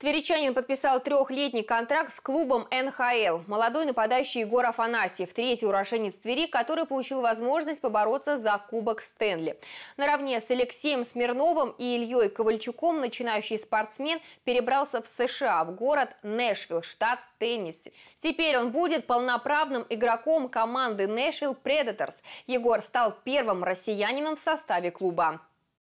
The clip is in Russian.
Тверичанин подписал трехлетний контракт с клубом НХЛ. Молодой нападающий Егор Афанасьев, третий уроженец Твери, который получил возможность побороться за Кубок Стэнли. Наравне с Алексеем Смирновым и Ильей Ковальчуком начинающий спортсмен перебрался в США, в город Нэшвилл, штат Теннесси. Теперь он будет полноправным игроком команды Нэшвилл Предаторс. Егор стал первым россиянином в составе клуба.